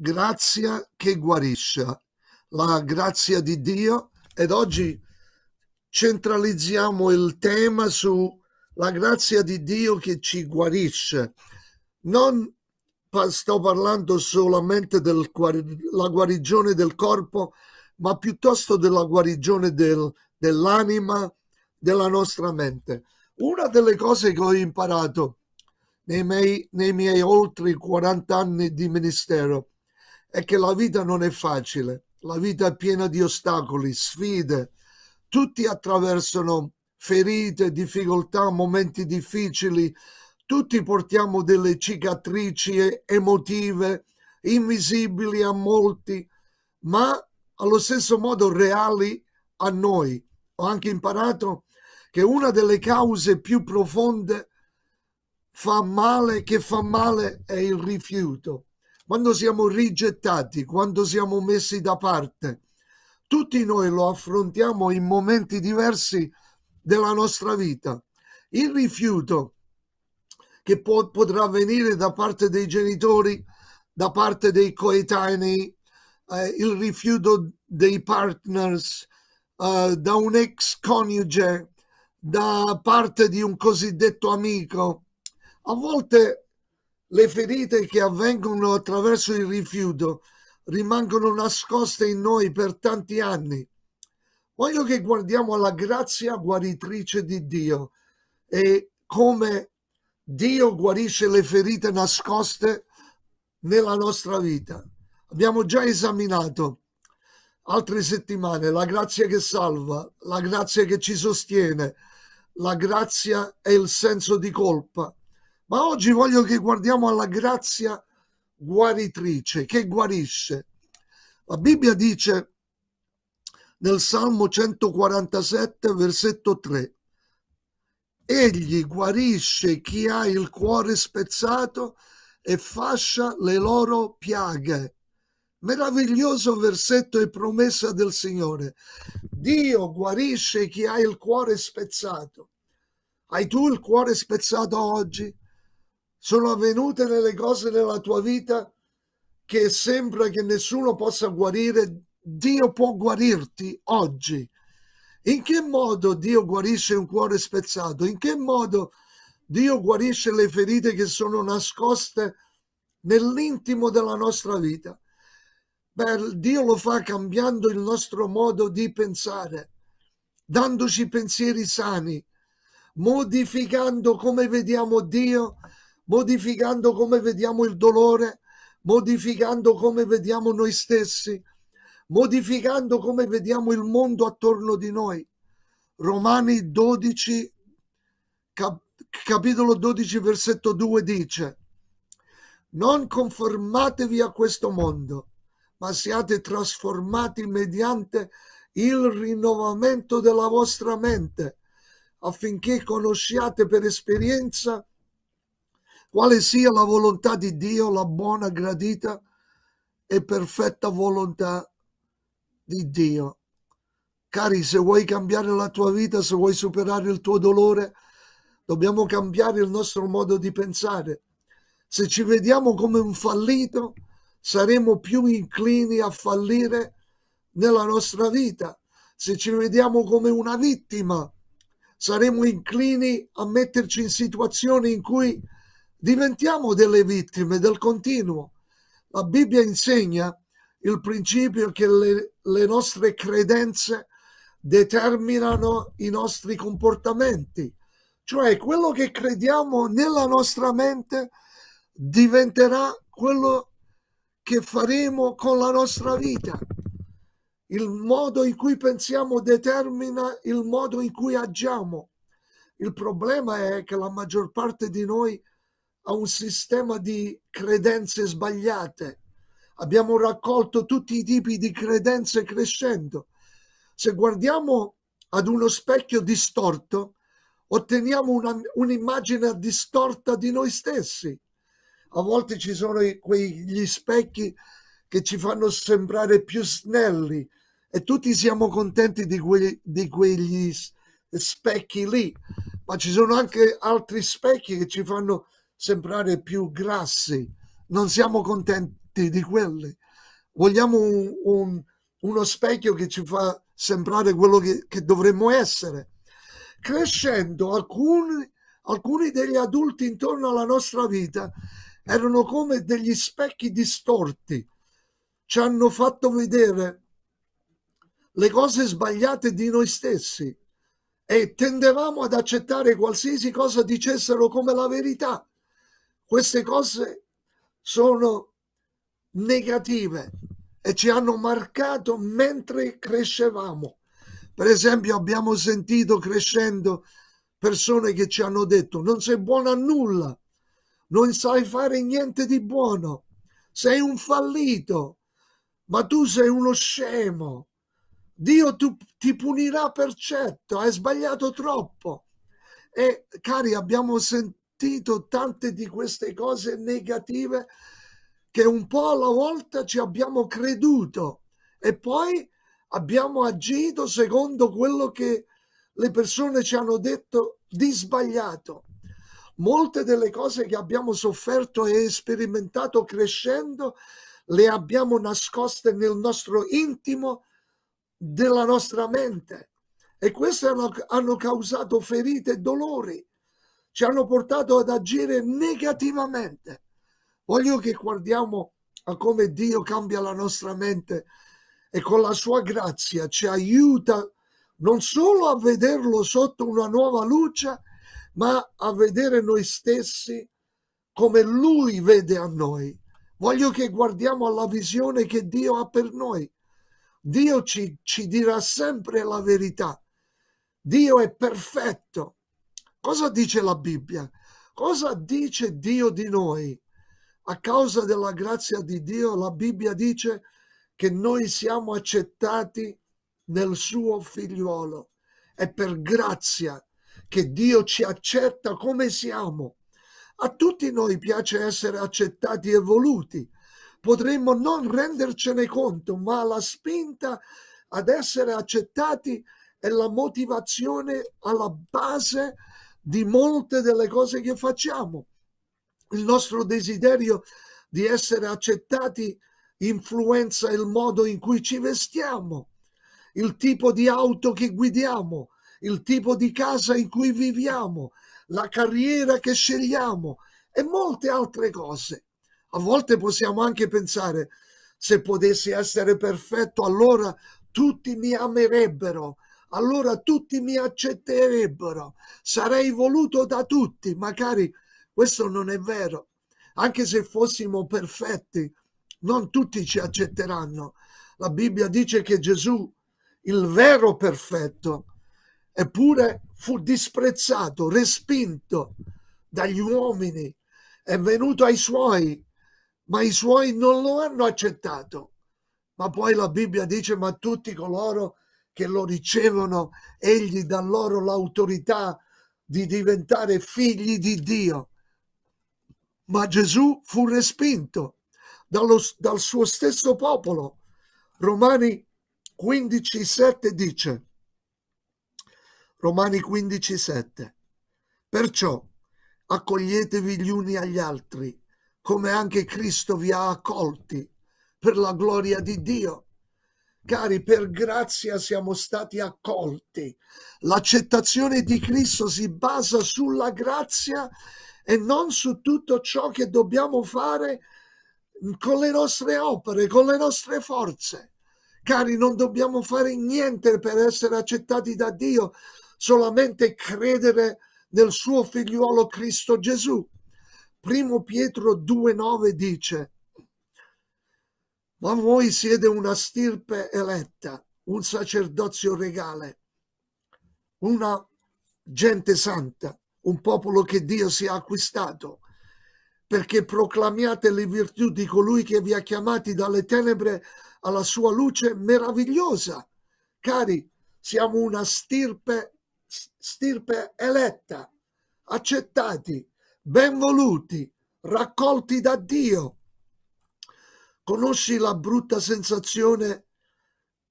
grazia che guarisce, la grazia di Dio ed oggi centralizziamo il tema sulla grazia di Dio che ci guarisce. Non sto parlando solamente della guarigione del corpo, ma piuttosto della guarigione del, dell'anima, della nostra mente. Una delle cose che ho imparato nei miei, nei miei oltre 40 anni di ministero è che la vita non è facile, la vita è piena di ostacoli, sfide, tutti attraversano ferite, difficoltà, momenti difficili, tutti portiamo delle cicatrici emotive invisibili a molti, ma allo stesso modo reali a noi. Ho anche imparato che una delle cause più profonde fa male, che fa male, è il rifiuto quando siamo rigettati, quando siamo messi da parte. Tutti noi lo affrontiamo in momenti diversi della nostra vita. Il rifiuto che può, potrà avvenire da parte dei genitori, da parte dei coetanei, eh, il rifiuto dei partners, eh, da un ex coniuge, da parte di un cosiddetto amico. A volte le ferite che avvengono attraverso il rifiuto rimangono nascoste in noi per tanti anni. Voglio che guardiamo alla grazia guaritrice di Dio e come Dio guarisce le ferite nascoste nella nostra vita. Abbiamo già esaminato altre settimane la grazia che salva, la grazia che ci sostiene, la grazia e il senso di colpa, ma oggi voglio che guardiamo alla grazia guaritrice che guarisce. La Bibbia dice nel Salmo 147, versetto 3, Egli guarisce chi ha il cuore spezzato e fascia le loro piaghe. Meraviglioso versetto e promessa del Signore. Dio guarisce chi ha il cuore spezzato. Hai tu il cuore spezzato oggi? sono avvenute delle cose nella tua vita che sembra che nessuno possa guarire, Dio può guarirti oggi. In che modo Dio guarisce un cuore spezzato? In che modo Dio guarisce le ferite che sono nascoste nell'intimo della nostra vita? Beh, Dio lo fa cambiando il nostro modo di pensare, dandoci pensieri sani, modificando come vediamo Dio modificando come vediamo il dolore, modificando come vediamo noi stessi, modificando come vediamo il mondo attorno di noi. Romani 12, cap capitolo 12, versetto 2 dice, non conformatevi a questo mondo, ma siate trasformati mediante il rinnovamento della vostra mente, affinché conosciate per esperienza quale sia la volontà di Dio, la buona, gradita e perfetta volontà di Dio. Cari, se vuoi cambiare la tua vita, se vuoi superare il tuo dolore, dobbiamo cambiare il nostro modo di pensare. Se ci vediamo come un fallito, saremo più inclini a fallire nella nostra vita. Se ci vediamo come una vittima, saremo inclini a metterci in situazioni in cui diventiamo delle vittime del continuo. La Bibbia insegna il principio che le, le nostre credenze determinano i nostri comportamenti, cioè quello che crediamo nella nostra mente diventerà quello che faremo con la nostra vita. Il modo in cui pensiamo determina il modo in cui agiamo. Il problema è che la maggior parte di noi a un sistema di credenze sbagliate. Abbiamo raccolto tutti i tipi di credenze crescendo. Se guardiamo ad uno specchio distorto, otteniamo un'immagine distorta di noi stessi. A volte ci sono quegli specchi che ci fanno sembrare più snelli e tutti siamo contenti di, quelli, di quegli specchi lì, ma ci sono anche altri specchi che ci fanno sembrare più grassi, non siamo contenti di quelli. Vogliamo un, un, uno specchio che ci fa sembrare quello che, che dovremmo essere. Crescendo, alcuni, alcuni degli adulti intorno alla nostra vita erano come degli specchi distorti, ci hanno fatto vedere le cose sbagliate di noi stessi e tendevamo ad accettare qualsiasi cosa dicessero come la verità queste cose sono negative e ci hanno marcato mentre crescevamo. Per esempio abbiamo sentito crescendo persone che ci hanno detto non sei buono a nulla, non sai fare niente di buono, sei un fallito, ma tu sei uno scemo. Dio tu, ti punirà per certo, hai sbagliato troppo. E cari, abbiamo sentito sentito tante di queste cose negative che un po' alla volta ci abbiamo creduto e poi abbiamo agito secondo quello che le persone ci hanno detto di sbagliato. Molte delle cose che abbiamo sofferto e sperimentato crescendo le abbiamo nascoste nel nostro intimo della nostra mente e queste hanno, hanno causato ferite e dolori ci hanno portato ad agire negativamente. Voglio che guardiamo a come Dio cambia la nostra mente e con la sua grazia ci aiuta non solo a vederlo sotto una nuova luce, ma a vedere noi stessi come Lui vede a noi. Voglio che guardiamo alla visione che Dio ha per noi. Dio ci, ci dirà sempre la verità. Dio è perfetto. Cosa dice la Bibbia? Cosa dice Dio di noi? A causa della grazia di Dio la Bibbia dice che noi siamo accettati nel suo figliuolo. È per grazia che Dio ci accetta come siamo. A tutti noi piace essere accettati e voluti. Potremmo non rendercene conto, ma la spinta ad essere accettati è la motivazione alla base di molte delle cose che facciamo. Il nostro desiderio di essere accettati influenza il modo in cui ci vestiamo, il tipo di auto che guidiamo, il tipo di casa in cui viviamo, la carriera che scegliamo e molte altre cose. A volte possiamo anche pensare, se potessi essere perfetto, allora tutti mi amerebbero allora tutti mi accetterebbero, sarei voluto da tutti, magari questo non è vero, anche se fossimo perfetti, non tutti ci accetteranno. La Bibbia dice che Gesù, il vero perfetto, eppure fu disprezzato, respinto dagli uomini, è venuto ai suoi, ma i suoi non lo hanno accettato. Ma poi la Bibbia dice, ma tutti coloro che che lo ricevono, egli dà loro l'autorità di diventare figli di Dio. Ma Gesù fu respinto dallo, dal suo stesso popolo. Romani 15,7 dice, Romani 15,7, perciò accoglietevi gli uni agli altri, come anche Cristo vi ha accolti per la gloria di Dio. Cari, per grazia siamo stati accolti. L'accettazione di Cristo si basa sulla grazia e non su tutto ciò che dobbiamo fare con le nostre opere, con le nostre forze. Cari, non dobbiamo fare niente per essere accettati da Dio, solamente credere nel suo figliuolo Cristo Gesù. Primo Pietro 2,9 dice, ma voi siete una stirpe eletta, un sacerdozio regale, una gente santa, un popolo che Dio si è acquistato, perché proclamiate le virtù di colui che vi ha chiamati dalle tenebre alla sua luce meravigliosa. Cari, siamo una stirpe, stirpe eletta, accettati, benvoluti, raccolti da Dio Conosci la brutta sensazione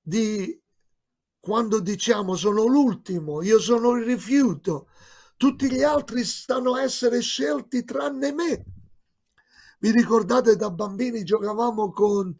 di quando diciamo sono l'ultimo, io sono il rifiuto, tutti gli altri stanno a essere scelti tranne me. Vi ricordate da bambini giocavamo con,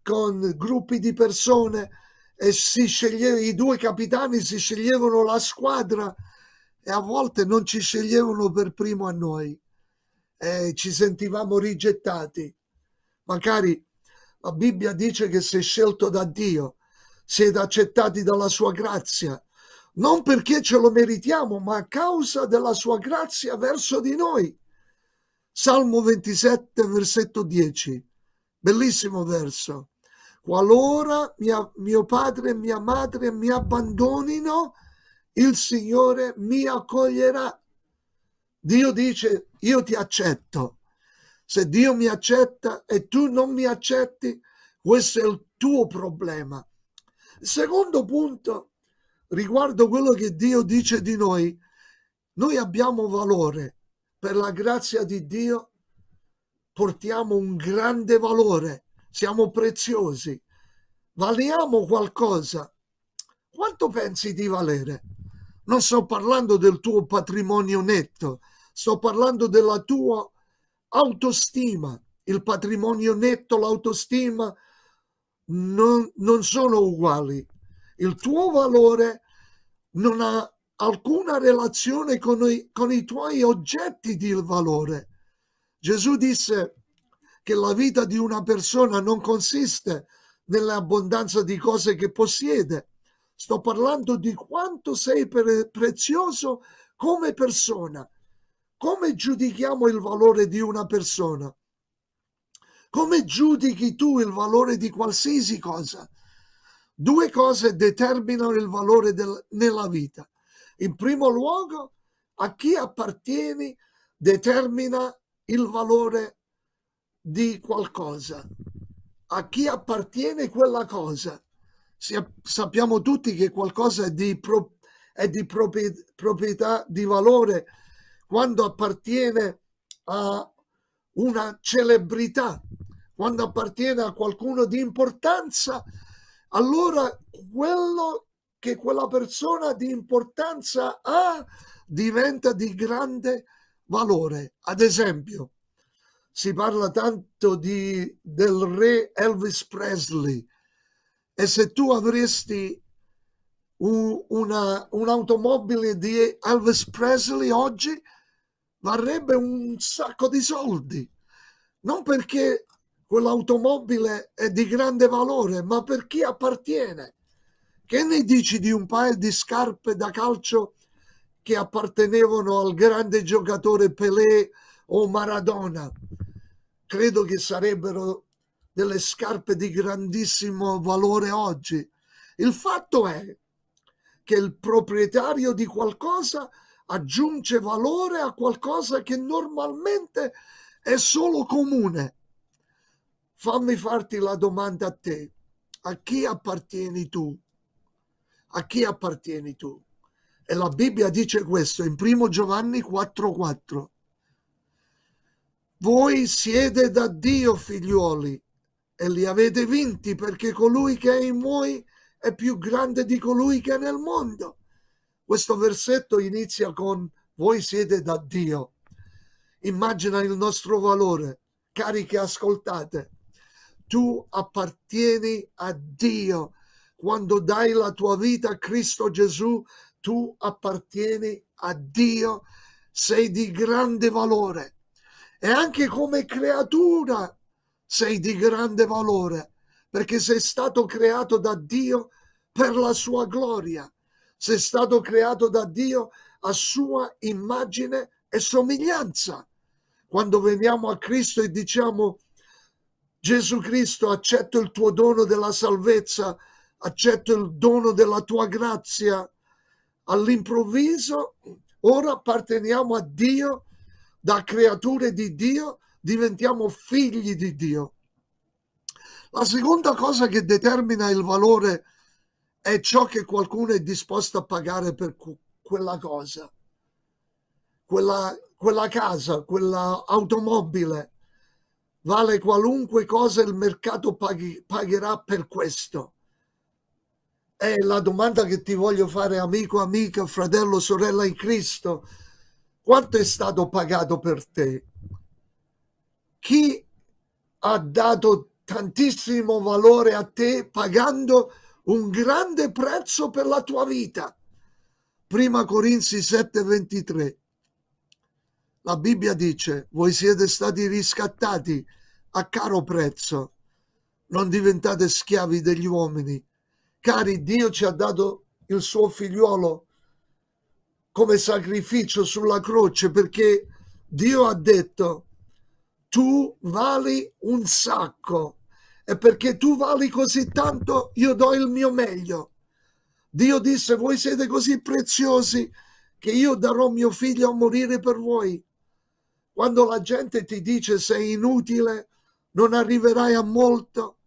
con gruppi di persone e si sceglieva, i due capitani si sceglievano la squadra e a volte non ci sceglievano per primo a noi e ci sentivamo rigettati. Magari la Bibbia dice che sei scelto da Dio, siete accettati dalla sua grazia, non perché ce lo meritiamo, ma a causa della sua grazia verso di noi. Salmo 27, versetto 10. Bellissimo verso. Qualora mia, mio padre e mia madre mi abbandonino, il Signore mi accoglierà. Dio dice, io ti accetto se Dio mi accetta e tu non mi accetti, questo è il tuo problema. secondo punto riguardo quello che Dio dice di noi. Noi abbiamo valore per la grazia di Dio, portiamo un grande valore, siamo preziosi, valiamo qualcosa. Quanto pensi di valere? Non sto parlando del tuo patrimonio netto, sto parlando della tua autostima, il patrimonio netto, l'autostima, non, non sono uguali. Il tuo valore non ha alcuna relazione con i, con i tuoi oggetti di valore. Gesù disse che la vita di una persona non consiste nell'abbondanza di cose che possiede. Sto parlando di quanto sei pre prezioso come persona come giudichiamo il valore di una persona? Come giudichi tu il valore di qualsiasi cosa? Due cose determinano il valore del, nella vita. In primo luogo, a chi appartieni determina il valore di qualcosa. A chi appartiene quella cosa? sappiamo tutti che qualcosa è di, pro, è di proprietà, di valore quando appartiene a una celebrità, quando appartiene a qualcuno di importanza, allora quello che quella persona di importanza ha diventa di grande valore. Ad esempio, si parla tanto di, del re Elvis Presley e se tu avresti un'automobile di Elvis Presley oggi varrebbe un sacco di soldi. Non perché quell'automobile è di grande valore, ma per chi appartiene. Che ne dici di un paio di scarpe da calcio che appartenevano al grande giocatore Pelé o Maradona? Credo che sarebbero delle scarpe di grandissimo valore oggi. Il fatto è che il proprietario di qualcosa aggiunge valore a qualcosa che normalmente è solo comune. Fammi farti la domanda a te. A chi appartieni tu? A chi appartieni tu? E la Bibbia dice questo in 1 Giovanni 4:4. Voi siete da Dio figliuoli e li avete vinti perché colui che è in voi è più grande di colui che è nel mondo. Questo versetto inizia con voi siete da Dio. Immagina il nostro valore, cari che ascoltate. Tu appartieni a Dio. Quando dai la tua vita a Cristo Gesù, tu appartieni a Dio, sei di grande valore. E anche come creatura sei di grande valore, perché sei stato creato da Dio per la sua gloria sei stato creato da Dio a sua immagine e somiglianza. Quando veniamo a Cristo e diciamo Gesù Cristo, accetto il tuo dono della salvezza, accetto il dono della tua grazia, all'improvviso ora apparteniamo a Dio, da creature di Dio diventiamo figli di Dio. La seconda cosa che determina il valore è ciò che qualcuno è disposto a pagare per quella cosa, quella, quella casa, quella automobile. Vale qualunque cosa il mercato paghi, pagherà per questo. E la domanda che ti voglio fare, amico, amica, fratello, sorella in Cristo. Quanto è stato pagato per te? Chi ha dato tantissimo valore a te pagando? un grande prezzo per la tua vita. Prima Corinzi 7:23. La Bibbia dice, voi siete stati riscattati a caro prezzo, non diventate schiavi degli uomini. Cari, Dio ci ha dato il suo figliuolo come sacrificio sulla croce perché Dio ha detto, tu vali un sacco è perché tu vali così tanto, io do il mio meglio. Dio disse, voi siete così preziosi che io darò mio figlio a morire per voi. Quando la gente ti dice sei inutile, non arriverai a molto,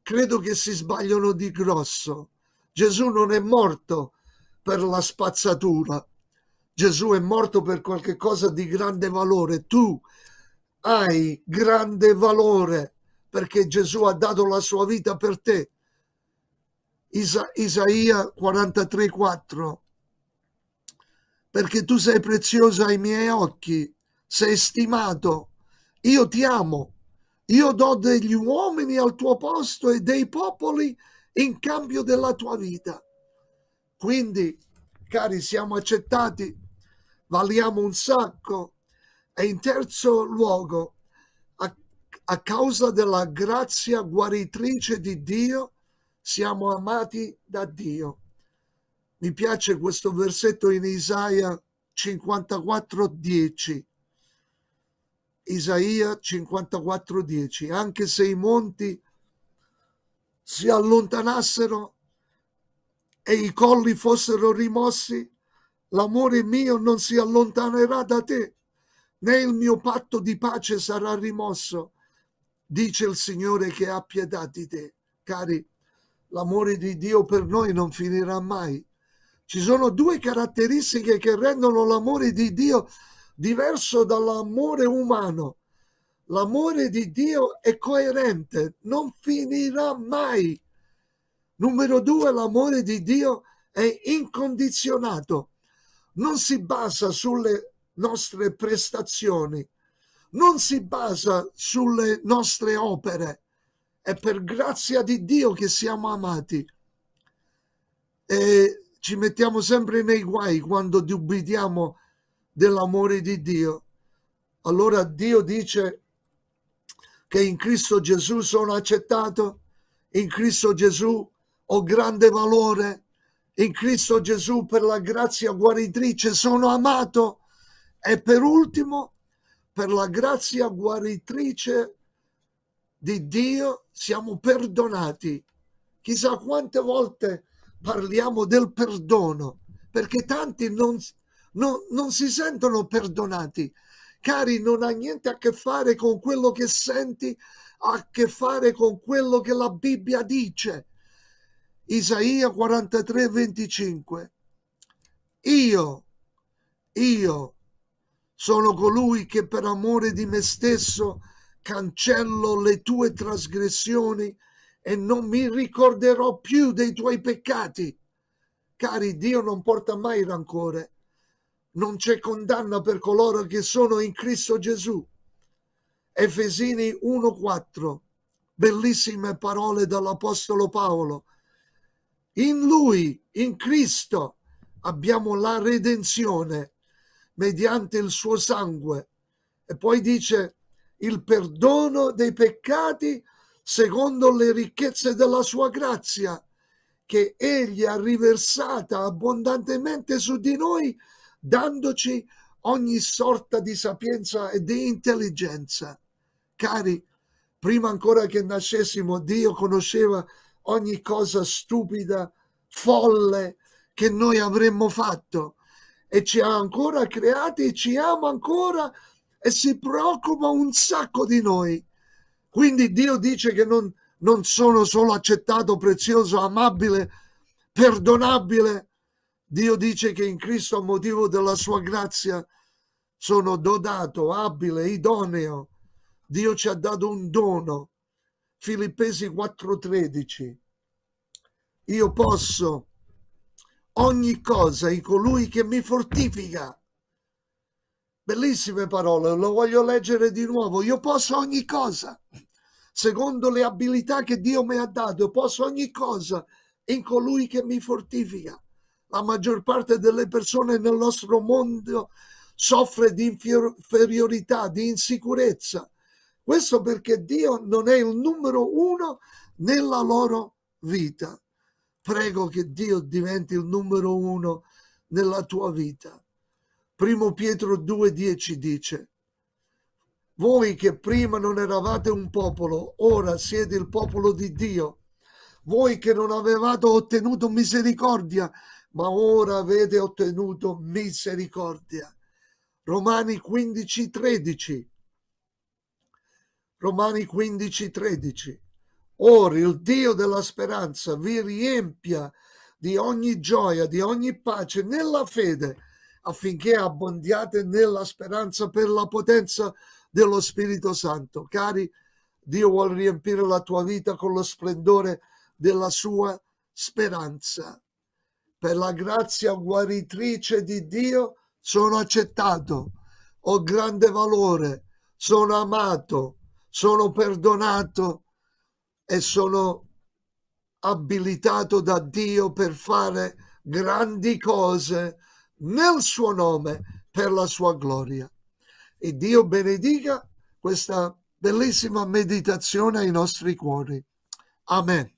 credo che si sbagliano di grosso. Gesù non è morto per la spazzatura. Gesù è morto per qualche cosa di grande valore. Tu hai grande valore perché Gesù ha dato la sua vita per te. Isa- Isaia 43, 4. Perché tu sei prezioso ai miei occhi, sei stimato, io ti amo, io do degli uomini al tuo posto e dei popoli in cambio della tua vita. Quindi, cari, siamo accettati, valiamo un sacco. E in terzo luogo, a causa della grazia guaritrice di Dio, siamo amati da Dio. Mi piace questo versetto in Isaia 54:10. Isaia 54:10. Anche se i monti si allontanassero e i colli fossero rimossi, l'amore mio non si allontanerà da te, né il mio patto di pace sarà rimosso, dice il Signore che ha pietà di te. Cari, l'amore di Dio per noi non finirà mai. Ci sono due caratteristiche che rendono l'amore di Dio diverso dall'amore umano. L'amore di Dio è coerente, non finirà mai. Numero due, l'amore di Dio è incondizionato, non si basa sulle nostre prestazioni, non si basa sulle nostre opere. È per grazia di Dio che siamo amati. E ci mettiamo sempre nei guai quando dubitiamo dell'amore di Dio. Allora Dio dice che in Cristo Gesù sono accettato, in Cristo Gesù ho grande valore, in Cristo Gesù per la grazia guaritrice sono amato e per ultimo per la grazia guaritrice di Dio siamo perdonati. Chissà quante volte parliamo del perdono, perché tanti non, non, non si sentono perdonati. Cari, non ha niente a che fare con quello che senti, ha a che fare con quello che la Bibbia dice. Isaia 43, 25. Io, io sono colui che per amore di me stesso cancello le tue trasgressioni e non mi ricorderò più dei tuoi peccati. Cari, Dio non porta mai rancore. Non c'è condanna per coloro che sono in Cristo Gesù. Efesini 1:4. Bellissime parole dall'Apostolo Paolo. In Lui, in Cristo, abbiamo la redenzione, mediante il suo sangue. E poi dice il perdono dei peccati secondo le ricchezze della sua grazia che egli ha riversata abbondantemente su di noi dandoci ogni sorta di sapienza e di intelligenza. Cari, prima ancora che nascessimo Dio conosceva ogni cosa stupida, folle che noi avremmo fatto e ci ha ancora creati e ci ama ancora e si preoccupa un sacco di noi. Quindi Dio dice che non, non sono solo accettato, prezioso, amabile, perdonabile. Dio dice che in Cristo, a motivo della sua grazia, sono dodato, abile, idoneo. Dio ci ha dato un dono. Filippesi 4:13. Io posso ogni cosa in colui che mi fortifica. Bellissime parole, lo voglio leggere di nuovo. Io posso ogni cosa, secondo le abilità che Dio mi ha dato, posso ogni cosa in colui che mi fortifica. La maggior parte delle persone nel nostro mondo soffre di inferiorità, di insicurezza. Questo perché Dio non è il numero uno nella loro vita prego che Dio diventi il numero uno nella tua vita. Primo Pietro 2,10 dice, voi che prima non eravate un popolo, ora siete il popolo di Dio. Voi che non avevate ottenuto misericordia, ma ora avete ottenuto misericordia. Romani 15, Romani 15, 13. Ora il Dio della speranza vi riempia di ogni gioia, di ogni pace nella fede, affinché abbondiate nella speranza per la potenza dello Spirito Santo. Cari, Dio vuole riempire la tua vita con lo splendore della sua speranza. Per la grazia guaritrice di Dio sono accettato, ho grande valore, sono amato, sono perdonato, e sono abilitato da Dio per fare grandi cose nel suo nome per la sua gloria. E Dio benedica questa bellissima meditazione ai nostri cuori. Amen.